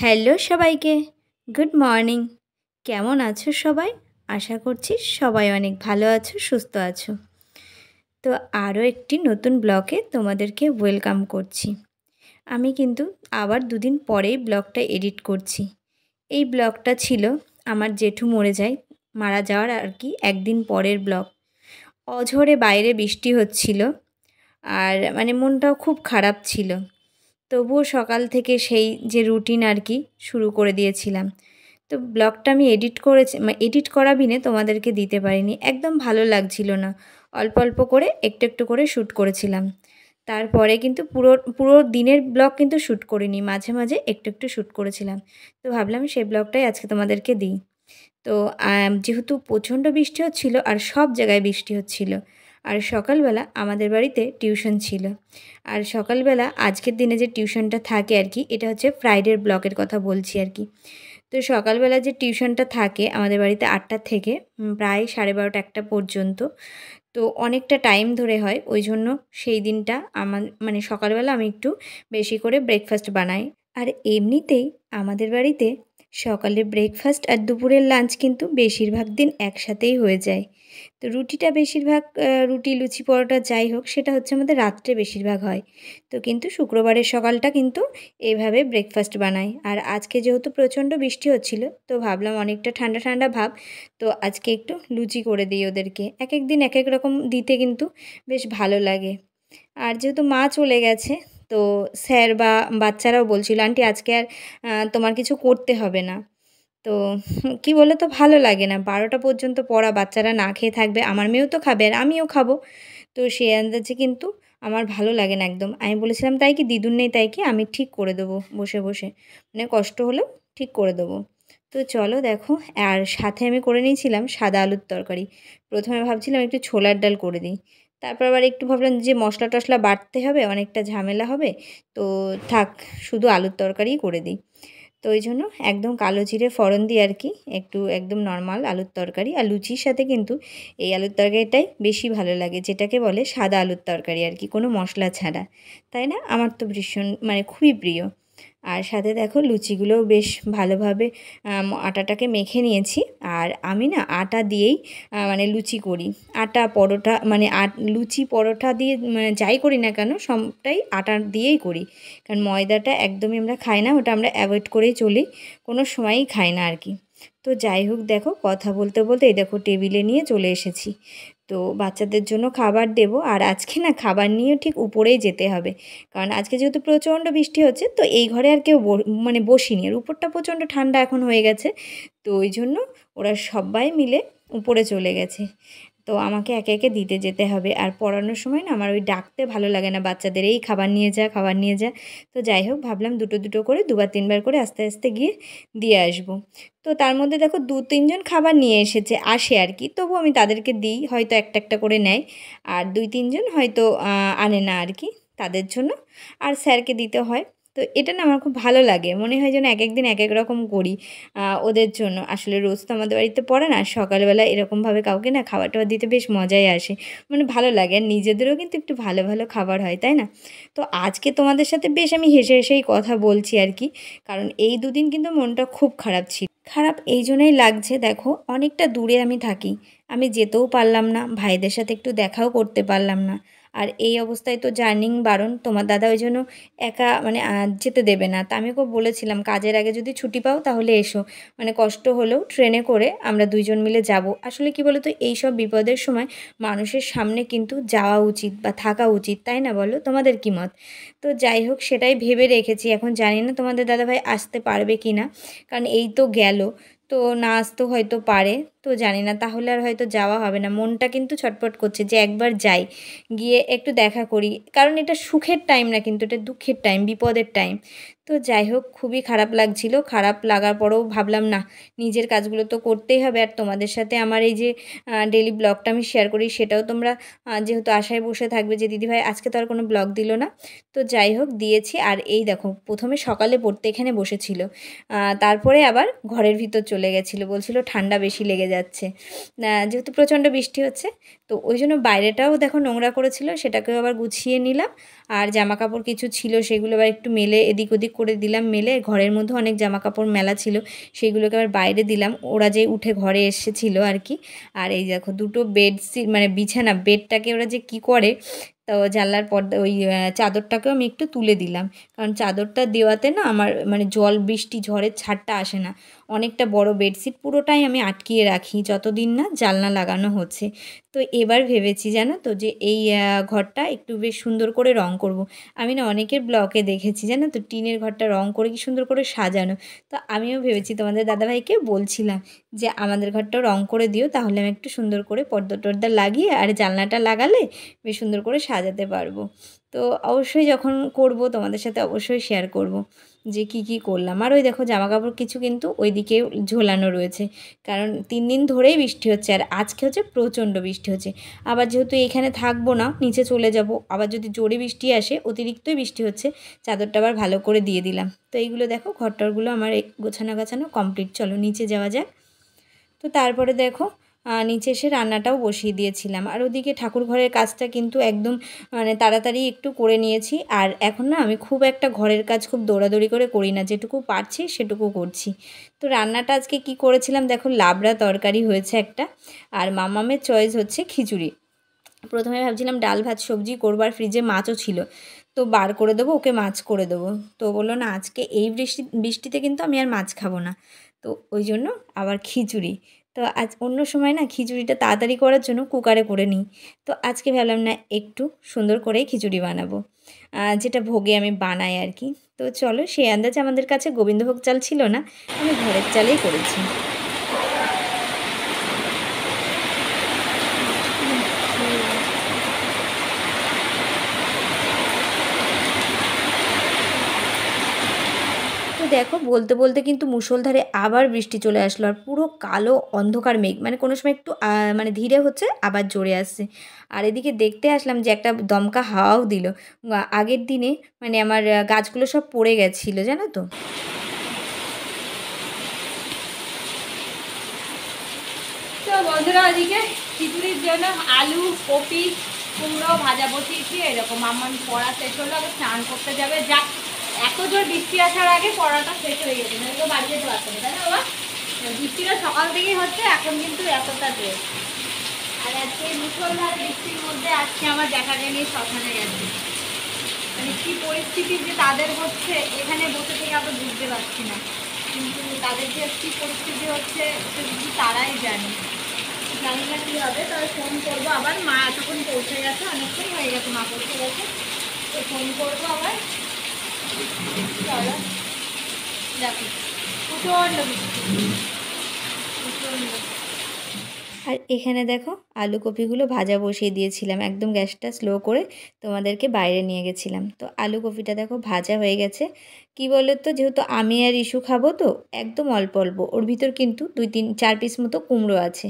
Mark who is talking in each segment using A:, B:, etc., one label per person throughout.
A: Hello সবাইকে good morning কেমন আছো সবাই আশা করছি সবাই অনেক ভালো আছো সুস্থ আছো তো আরও একটি নতুন ব্লকে তোমাদেরকে ওয়েলকাম করছি আমি কিন্তু আবার দুদিন পরেই ব্লগটা এডিট করছি এই ব্লগটা ছিল আমার জেঠু মরে যায় মারা যাওয়ার আর কি একদিন পরের ব্লগ অঝরে বাইরে বৃষ্টি হচ্ছিল আর মানে মনটাও খুব খারাপ ছিল তবুও সকাল থেকে সেই যে রুটিন আর কি শুরু করে দিয়েছিলাম তো ব্লগটা আমি এডিট করেছি এডিট মানে করা বিনে তোমাদেরকে দিতে পারিনি একদম ভালো লাগছিল না অল্প অল্প করে একটু একটু করে শ্যুট করেছিলাম তারপরে কিন্তু পুরো পুরো দিনের ব্লগ কিন্তু শ্যুট করিনি মাঝে মাঝে একটু একটু শ্যুট করেছিলাম তো ভাবলাম সেই ব্লগটাই আজকে তোমাদেরকে দিই তো যেহেতু প্রচণ্ড বৃষ্টি হচ্ছিল আর সব জায়গায় বৃষ্টি হচ্ছিলো আর সকালবেলা আমাদের বাড়িতে টিউশন ছিল আর সকালবেলা আজকের দিনে যে টিউশনটা থাকে আর কি এটা হচ্ছে ফ্রাইডের ব্লকের কথা বলছি আর কি তো সকালবেলা যে টিউশনটা থাকে আমাদের বাড়িতে আটটা থেকে প্রায় সাড়ে বারোটা একটা পর্যন্ত তো অনেকটা টাইম ধরে হয় ওই জন্য সেই দিনটা আমার মানে সকালবেলা আমি একটু বেশি করে ব্রেকফাস্ট বানাই আর এমনিতেই আমাদের বাড়িতে সকালে ব্রেকফাস্ট আর দুপুরের লাঞ্চ কিন্তু বেশিরভাগ দিন একসাথেই হয়ে যায় তো রুটিটা বেশিরভাগ রুটি লুচি পরোটা যাই হোক সেটা হচ্ছে আমাদের রাত্রে বেশিরভাগ হয় তো কিন্তু শুক্রবারের সকালটা কিন্তু এইভাবে ব্রেকফাস্ট বানাই আর আজকে যেহেতু প্রচণ্ড বৃষ্টি হচ্ছিল তো ভাবলাম অনেকটা ঠান্ডা ঠান্ডা ভাব তো আজকে একটু লুচি করে দিই ওদেরকে এক এক দিন এক এক রকম দিতে কিন্তু বেশ ভালো লাগে আর যেহেতু মা চলে গেছে তো স্যার বা বাচ্চারাও বলছিল আন্টি আজকে আর তোমার কিছু করতে হবে না তো কি বলে তো ভালো লাগে না বারোটা পর্যন্ত পড়া বাচ্চারা না খেয়ে থাকবে আমার মেয়েও তো খাবে আর আমিও খাবো তো সেই আন্দাজে কিন্তু আমার ভালো লাগে না একদম আমি বলেছিলাম তাই কি দিদুর নেই তাই কি আমি ঠিক করে দেবো বসে বসে মানে কষ্ট হলেও ঠিক করে দেবো তো চলো দেখো আর সাথে আমি করে নিয়েছিলাম সাদা আলুর তরকারি প্রথমে ভাবছিলাম একটু ছোলার ডাল করে দিই তারপর আবার একটু ভাবলাম যে মশলা টশলা বাড়তে হবে অনেকটা ঝামেলা হবে তো থাক শুধু আলুর তরকারিই করে দিই তো ওই জন্য একদম কালো জিরে ফড়ন দিই আর কি একটু একদম নর্মাল আলুর তরকারি আর লুচির সাথে কিন্তু এই আলুর তরকারিটাই বেশি ভালো লাগে যেটাকে বলে সাদা আলুর তরকারি আর কি কোনো মশলা ছাড়া তাই না আমার তো ভীষণ মানে খুবই প্রিয় আর সাথে দেখো লুচিগুলোও বেশ ভালোভাবে আটাটাকে মেখে নিয়েছি আর আমি না আটা দিয়েই মানে লুচি করি আটা পরোটা মানে লুচি পরোটা দিয়ে মানে যাই করি না কেন সবটাই আটা দিয়েই করি কারণ ময়দাটা একদমই আমরা খাই না ওটা আমরা অ্যাভয়েড করেই চলি কোনো সময়ই খাই না আর কি তো যাই হোক দেখো কথা বলতে বলতে এই দেখো টেবিলে নিয়ে চলে এসেছি তো বাচ্চাদের জন্য খাবার দেব আর আজকে না খাবার নিয়েও ঠিক উপরেই যেতে হবে কারণ আজকে যেহেতু প্রচণ্ড বৃষ্টি হচ্ছে তো এই ঘরে আর কেউ মানে বসিনি আর উপরটা প্রচণ্ড ঠান্ডা এখন হয়ে গেছে তো ওই জন্য ওরা সবাই মিলে উপরে চলে গেছে তো আমাকে একে একে দিতে যেতে হবে আর পড়ানোর সময় না আমার ওই ডাকতে ভালো লাগে না বাচ্চাদের এই খাবার নিয়ে যা খাবার নিয়ে যা তো যাই হোক ভাবলাম দুটো দুটো করে দুবার তিনবার করে আস্তে আস্তে গিয়ে দিয়ে আসব তো তার মধ্যে দেখো দু তিনজন খাবার নিয়ে এসেছে আসে আর কি তবু আমি তাদেরকে দিই হয়তো একটা একটা করে নেয় আর দুই তিনজন হয়তো আনে না আর কি তাদের জন্য আর স্যারকে দিতে হয় তো এটা না আমার খুব ভালো লাগে মনে হয় যেন এক একদিন এক এক রকম করি ওদের জন্য আসলে রোজ তো আমাদের বাড়িতে পড়ে না সকালবেলা এরকমভাবে কাউকে না খাবার টাবার দিতে বেশ মজাই আসে মানে ভালো লাগে আর নিজেদেরও কিন্তু একটু ভালো ভালো খাবার হয় তাই না তো আজকে তোমাদের সাথে বেশ আমি হেসে হেসেই কথা বলছি আর কি কারণ এই দুদিন কিন্তু মনটা খুব খারাপ ছিল খারাপ এই জন্যই লাগছে দেখো অনেকটা দূরে আমি থাকি আমি যেতেও পারলাম না ভাইদের সাথে একটু দেখাও করতে পারলাম না আর এই অবস্থায় তো জার্নিং বারণ তোমার দাদা ওই জন্য একা মানে যেতে দেবে না তা আমি ওকে বলেছিলাম কাজের আগে যদি ছুটি পাও তাহলে এসো মানে কষ্ট হলেও ট্রেনে করে আমরা দুইজন মিলে যাব আসলে কি বলো তো এইসব বিপদের সময় মানুষের সামনে কিন্তু যাওয়া উচিত বা থাকা উচিত তাই না বলো তোমাদের কি মত তো যাই হোক সেটাই ভেবে রেখেছি এখন জানি না তোমাদের দাদাভাই আসতে পারবে কি না কারণ এই তো গেল তো না আসতে হয়তো পারে তো জানি না তাহলে আর হয়তো যাওয়া হবে না মনটা কিন্তু ছটপট করছে যে একবার যাই গিয়ে একটু দেখা করি কারণ এটা সুখের টাইম না কিন্তু এটা দুঃখের টাইম বিপদের টাইম তো যাই হোক খুবই খারাপ লাগছিল খারাপ লাগার পরেও ভাবলাম না নিজের কাজগুলো তো করতেই হবে আর তোমাদের সাথে আমার এই যে ডেলি ব্লগটা আমি শেয়ার করি সেটাও তোমরা যেহেতু আশায় বসে থাকবে যে দিদিভাই আজকে তো আর কোনো ব্লগ দিল না তো যাই হোক দিয়েছি আর এই দেখো প্রথমে সকালে পড়তে এখানে বসেছিল তারপরে আবার ঘরের ভিতর চলে গেছিলো বলছিল ঠান্ডা বেশি লেগে যায় যাচ্ছে যেহেতু প্রচণ্ড বৃষ্টি হচ্ছে তো ওই জন্য বাইরেটাও দেখো নোংরা করেছিল সেটাকেও আবার গুছিয়ে নিলাম আর জামা কাপড় কিছু ছিল সেগুলো আবার একটু মেলে এদিক ওদিক করে দিলাম মেলে ঘরের মধ্যে অনেক জামা কাপড় মেলা ছিল সেগুলোকে আবার বাইরে দিলাম ওরা যে উঠে ঘরে এসেছিল আর কি আর এই দেখো দুটো বেডশিট মানে বিছানা বেডটাকে ওরা যে কি করে তো জানলার পর্দা ওই চাদরটাকেও আমি একটু তুলে দিলাম কারণ চাদরটা দেওয়াতে না আমার মানে জল বৃষ্টি ঝড়ের ছাড়টা আসে না অনেকটা বড় বেডশিট পুরোটাই আমি আটকিয়ে রাখি যতদিন না জানলা লাগানো হচ্ছে তো এবার ভেবেছি জানো তো যে এই ঘরটা একটু বেশ সুন্দর করে রং করব। আমি না অনেকের ব্লকে দেখেছি জানো তো টিনের ঘরটা রং করে কি সুন্দর করে সাজানো তো আমিও ভেবেছি তোমাদের দাদাভাইকে বলছিলাম যে আমাদের ঘরটাও রং করে দিও তাহলে আমি একটু সুন্দর করে পর্দা টর্দা লাগিয়ে আর জানলাটা লাগালে বেশ সুন্দর করে সাজাতে পারবো তো অবশ্যই যখন করব তোমাদের সাথে অবশ্যই শেয়ার করব। যে কি কি করলাম আর ওই দেখো জামা কাপড় কিছু কিন্তু ওইদিকে ঝোলানো রয়েছে কারণ তিন দিন ধরেই বৃষ্টি হচ্ছে আর আজকে হচ্ছে প্রচণ্ড বৃষ্টি হচ্ছে আবার যেহেতু এখানে থাকবো না নিচে চলে যাব আবার যদি জোরে বৃষ্টি আসে অতিরিক্তই বৃষ্টি হচ্ছে চাদরটা আবার ভালো করে দিয়ে দিলাম তো এইগুলো দেখো ঘরটরগুলো আমার গোছানো গাছানো কমপ্লিট চলো নিচে যাওয়া যাক তো তারপরে দেখো নিচে এসে রান্নাটাও বসিয়ে দিয়েছিলাম আর ওদিকে ঠাকুর ঘরের কাজটা কিন্তু একদম মানে তাড়াতাড়ি একটু করে নিয়েছি আর এখন না আমি খুব একটা ঘরের কাজ খুব দৌড়াদৌড়ি করে করি না যেটুকু পারছি সেটুকু করছি তো রান্নাটা আজকে কি করেছিলাম দেখো লাবড়া তরকারি হয়েছে একটা আর মামামের চয়েস হচ্ছে খিচুড়ি প্রথমে ভাবছিলাম ডাল ভাত সবজি করবার ফ্রিজে মাছও ছিল তো বার করে দেবো ওকে মাছ করে দেবো তো বললো না আজকে এই বৃষ্টি বৃষ্টিতে কিন্তু আমি আর মাছ খাবো না তো ওই জন্য আবার খিচুড়ি তো আজ অন্য সময় না খিচুড়িটা তাড়াতাড়ি করার জন্য কুকারে করে নিই তো আজকে ভাবলাম না একটু সুন্দর করে খিচুড়ি বানাবো যেটা ভোগে আমি বানাই আর কি তো চলো সেই আন্দাজ আমাদের কাছে গোবিন্দভোগ চাল ছিল না আমি ঘরের চালেই করেছি দেখো বলতে বলতে কিন্তু মুসলধারে আবার বৃষ্টি চলে আসলো আর পুরো কালো অন্ধকার মেঘ মানে কোনো সময় একটু মানে ধীরে হচ্ছে আবার জোরে আসছে আর এদিকে দেখতে আসলাম যে একটা দমকা হাওয়াও দিল আগের দিনে মানে আমার গাছগুলো সব পড়ে গেছিলো জানো তো বন্ধুরা ওদিকে খিচুড়ির জন্য আলু কপি কুমড়ো ভাজা বসিয়েছি এরকম আমার পড়া শেষ হলো স্নান করতে যাবে যাক এত জোর বৃষ্টি আসার আগে পড়াটা শেষ হয়ে গেছে মানে তো বাড়িতে তো আসবে তাই না বাবা বৃষ্টিটা সকাল থেকেই হচ্ছে এখন কিন্তু এতটা দেশ আর আজকে মুসলধার বৃষ্টির মধ্যে আজকে আমার দেখা যায়নি শ্মশানে গেছে মানে কী পরিস্থিতি যে তাদের হচ্ছে এখানে বসে থেকে আমরা বুঝতে পারছি না কিন্তু তাদের যে কী পরিস্থিতি হচ্ছে সেগুলি তারাই জানে জানি না কী হবে তবে ফোন করবো আবার মা এতক্ষণ পৌঁছে গেছে অনেকক্ষণ হয়ে গেছে মা পৌঁছে গেছে তো ফোন করবো আবার আর এখানে দেখো আলু কপিগুলো ভাজা বসিয়ে দিয়েছিলাম একদম গ্যাসটা স্লো করে তোমাদেরকে বাইরে নিয়ে গেছিলাম তো আলু কপিটা দেখো ভাজা হয়ে গেছে কি বলো তো যেহেতু আমি আর ইস্যু খাবো তো একদম অল্প অল্প ওর ভিতর কিন্তু দুই তিন চার পিস মতো কুমড়ো আছে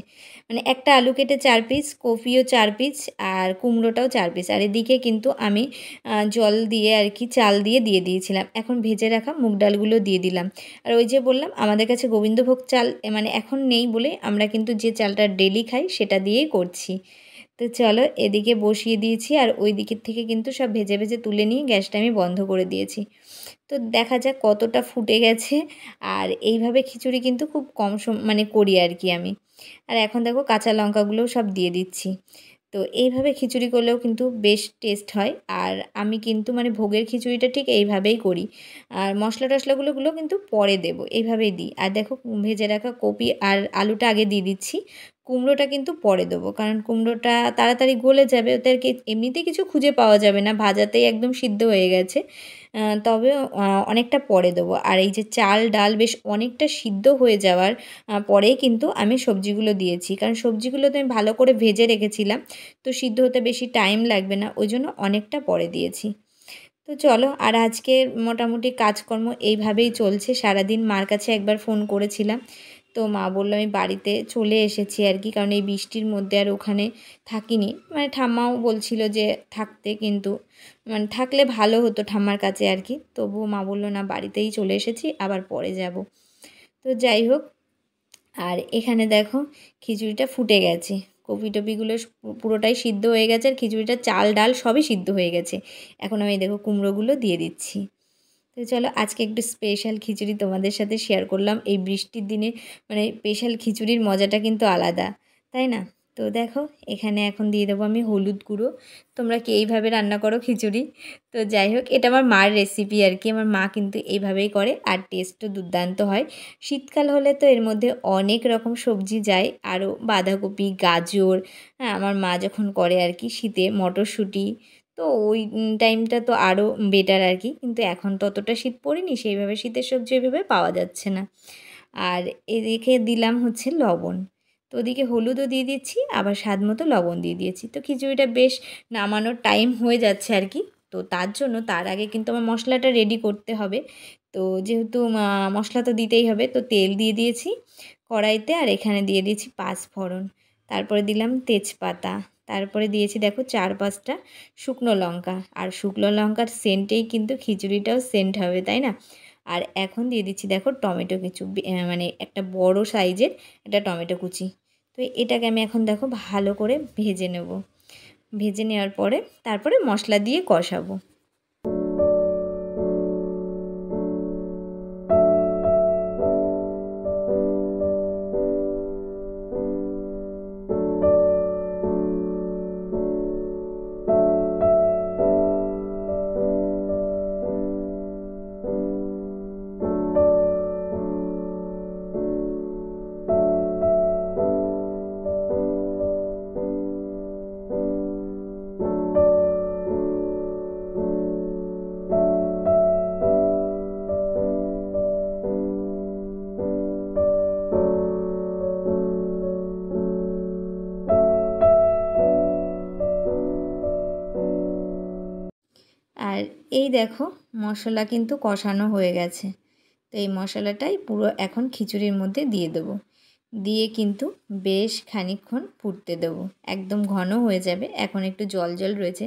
A: মানে একটা আলু কেটে চার পিস কফিও চার পিস আর কুমড়োটাও চার পিস আর এদিকে কিন্তু আমি জল দিয়ে আর কি চাল দিয়ে দিয়ে দিয়েছিলাম এখন ভেজে রাখা মুগ ডালগুলো দিয়ে দিলাম আর ওই যে বললাম আমাদের কাছে গোবিন্দভোগ চাল মানে এখন নেই বলে আমরা কিন্তু যে চালটা ডেলি খাই সেটা দিয়েই করছি তো চলো এদিকে বসিয়ে দিয়েছি আর ওই দিকের থেকে কিন্তু সব ভেজে ভেজে তুলে নিয়ে গ্যাসটা আমি বন্ধ করে দিয়েছি তো দেখা যাক কতটা ফুটে গেছে আর এইভাবে খিচুড়ি কিন্তু খুব কম সম মানে করি আর কি আমি আর এখন দেখো কাঁচা লঙ্কাগুলোও সব দিয়ে দিচ্ছি তো এইভাবে খিচুড়ি করলেও কিন্তু বেশ টেস্ট হয় আর আমি কিন্তু মানে ভোগের খিচুড়িটা ঠিক এইভাবেই করি আর মশলা টশলাগুলোগুলো কিন্তু পরে দেব এইভাবেই দিই আর দেখো ভেজে রাখা কপি আর আলুটা আগে দিয়ে দিচ্ছি কুমড়োটা কিন্তু পরে দেবো কারণ কুমড়োটা তাড়াতাড়ি গলে যাবে ওদেরকে এমনিতে কিছু খুঁজে পাওয়া যাবে না ভাজাতেই একদম সিদ্ধ হয়ে গেছে তবে অনেকটা পরে দেবো আর এই যে চাল ডাল বেশ অনেকটা সিদ্ধ হয়ে যাওয়ার পরেই কিন্তু আমি সবজিগুলো দিয়েছি কারণ সবজিগুলো তো আমি ভালো করে ভেজে রেখেছিলাম তো সিদ্ধ হতে বেশি টাইম লাগবে না ওই জন্য অনেকটা পরে দিয়েছি তো চলো আর আজকে মোটামুটি কাজকর্ম এইভাবেই চলছে সারাদিন মার কাছে একবার ফোন করেছিলাম তো মা বললো আমি বাড়িতে চলে এসেছি আর কি কারণ এই বৃষ্টির মধ্যে আর ওখানে থাকিনি মানে ঠাম্মাও বলছিল যে থাকতে কিন্তু মানে থাকলে ভালো হতো ঠাম্মার কাছে আর কি তবুও মা বললো না বাড়িতেই চলে এসেছি আবার পরে যাব তো যাই হোক আর এখানে দেখো খিচুড়িটা ফুটে গেছে কপি টপিগুলো পুরোটাই সিদ্ধ হয়ে গেছে আর খিচুড়িটা চাল ডাল সবই সিদ্ধ হয়ে গেছে এখন আমি দেখো কুমড়োগুলো দিয়ে দিচ্ছি তো চলো আজকে একটু স্পেশাল খিচুড়ি তোমাদের সাথে শেয়ার করলাম এই বৃষ্টির দিনে মানে স্পেশাল খিচুড়ির মজাটা কিন্তু আলাদা তাই না তো দেখো এখানে এখন দিয়ে দেবো আমি হলুদ গুঁড়ো তোমরা কি এইভাবে রান্না করো খিচুড়ি তো যাই হোক এটা আমার মার রেসিপি আর কি আমার মা কিন্তু এইভাবেই করে আর টেস্টও দুর্দান্ত হয় শীতকাল হলে তো এর মধ্যে অনেক রকম সবজি যায় আরও বাঁধাকপি গাজর হ্যাঁ আমার মা যখন করে আর কি শীতে মটরশুঁটি তো ওই টাইমটা তো আরও বেটার আর কি কিন্তু এখন ততটা শীত পড়েনি সেইভাবে শীতের সবজি ওইভাবে পাওয়া যাচ্ছে না আর এদিকে দিলাম হচ্ছে লবণ তো ওদিকে হলুদও দিয়ে দিচ্ছি আবার স্বাদ মতো লবণ দিয়ে দিয়েছি তো খিচুড়িটা বেশ নামানোর টাইম হয়ে যাচ্ছে আর কি তো তার জন্য তার আগে কিন্তু আমার মশলাটা রেডি করতে হবে তো যেহেতু মশলা তো দিতেই হবে তো তেল দিয়ে দিয়েছি কড়াইতে আর এখানে দিয়ে দিয়েছি পাঁচ ফোড়ন তারপরে দিলাম তেজপাতা তারপরে দিয়েছি দেখো চার পাঁচটা শুকনো লঙ্কা আর শুকনো লঙ্কার সেন্টেই কিন্তু খিচুড়িটাও সেন্ট হবে তাই না আর এখন দিয়ে দিচ্ছি দেখো টমেটো কিছু মানে একটা বড় সাইজের একটা টমেটো কুচি তো এটাকে আমি এখন দেখো ভালো করে ভেজে নেব ভেজে নেওয়ার পরে তারপরে মশলা দিয়ে কষাবো আর এই দেখো মশলা কিন্তু কষানো হয়ে গেছে তো এই মশলাটাই পুরো এখন খিচুড়ির মধ্যে দিয়ে দেবো দিয়ে কিন্তু বেশ খানিক্ষণ ফুটতে দেবো একদম ঘন হয়ে যাবে এখন একটু জল জল রয়েছে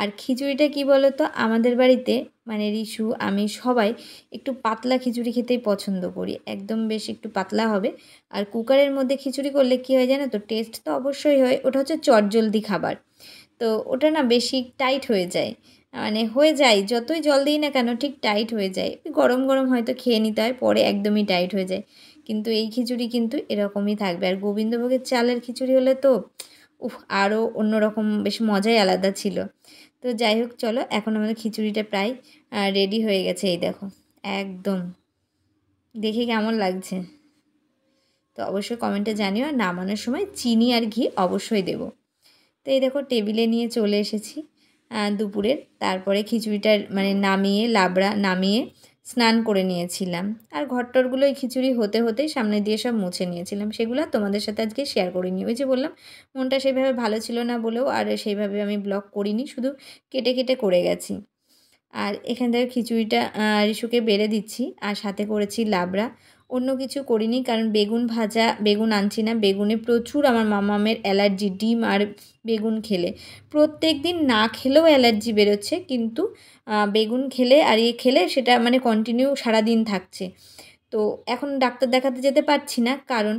A: আর খিচুড়িটা কি বলো তো আমাদের বাড়িতে মানে রিসু আমি সবাই একটু পাতলা খিচুড়ি খেতেই পছন্দ করি একদম বেশ একটু পাতলা হবে আর কুকারের মধ্যে খিচুড়ি করলে কি হয় জানো তো টেস্ট তো অবশ্যই হয় ওটা হচ্ছে চটজলদি খাবার তো ওটা না বেশি টাইট হয়ে যায় মানে হয়ে যায় যতই জল দিই না কেন ঠিক টাইট হয়ে যায় গরম গরম হয়তো খেয়ে নিতে হয় পরে একদমই টাইট হয়ে যায় কিন্তু এই খিচুড়ি কিন্তু এরকমই থাকবে আর গোবিন্দভোগের চালের খিচুড়ি হলে তো উফ আরও অন্যরকম বেশ মজাই আলাদা ছিল তো যাই হোক চলো এখন আমাদের খিচুড়িটা প্রায় রেডি হয়ে গেছে এই দেখো একদম দেখে কেমন লাগছে তো অবশ্যই কমেন্টে জানিও নামানোর সময় চিনি আর ঘি অবশ্যই দেব তো এই দেখো টেবিলে নিয়ে চলে এসেছি দুপুরের তারপরে খিচুড়িটা মানে নামিয়ে লাবড়া নামিয়ে স্নান করে নিয়েছিলাম আর ঘরটরগুলো এই খিচুড়ি হতে হতেই সামনে দিয়ে সব মুছে নিয়েছিলাম সেগুলো তোমাদের সাথে আজকে শেয়ার করিনি ওই যে বললাম মনটা সেইভাবে ভালো ছিল না বলেও আর সেইভাবে আমি ব্লগ করিনি শুধু কেটে কেটে করে গেছি আর এখান থেকে খিচুড়িটা রিসুকে বেড়ে দিচ্ছি আর সাথে করেছি লাবড়া অন্য কিছু করিনি কারণ বেগুন ভাজা বেগুন আনছি না বেগুনে প্রচুর আমার মামামের অ্যালার্জি ডিম আর বেগুন খেলে প্রত্যেক দিন না খেলেও অ্যালার্জি বেরোচ্ছে কিন্তু বেগুন খেলে আর ইয়ে খেলে সেটা মানে কন্টিনিউ সারাদিন থাকছে তো এখন ডাক্তার দেখাতে যেতে পারছি না কারণ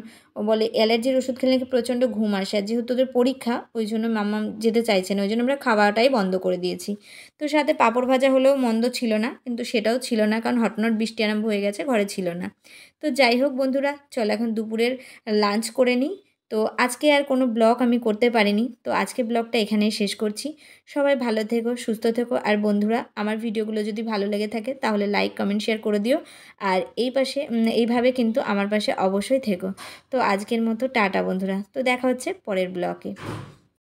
A: বলে অ্যালার্জির ওষুধ খেলে নাকি প্রচণ্ড ঘুম আসে আর যেহেতু ওদের পরীক্ষা ওই জন্য মামা যেতে চাইছে না ওই জন্য আমরা খাওয়াটাই বন্ধ করে দিয়েছি তো সাথে পাঁপড় ভাজা হলেও মন্দ ছিল না কিন্তু সেটাও ছিল না কারণ হটনট বৃষ্টি আরম্ভ হয়ে গেছে ঘরে ছিল না তো যাই হোক বন্ধুরা চল এখন দুপুরের লাঞ্চ করে নিই তো আজকে আর কোনো ব্লগ আমি করতে পারিনি তো আজকে ব্লগটা এখানেই শেষ করছি সবাই ভালো থেকো সুস্থ থেকো আর বন্ধুরা আমার ভিডিওগুলো যদি ভালো লেগে থাকে তাহলে লাইক কমেন্ট শেয়ার করে দিও আর এই পাশে এইভাবে কিন্তু আমার পাশে অবশ্যই থেকো তো আজকের মতো টাটা বন্ধুরা তো দেখা হচ্ছে পরের ব্লগে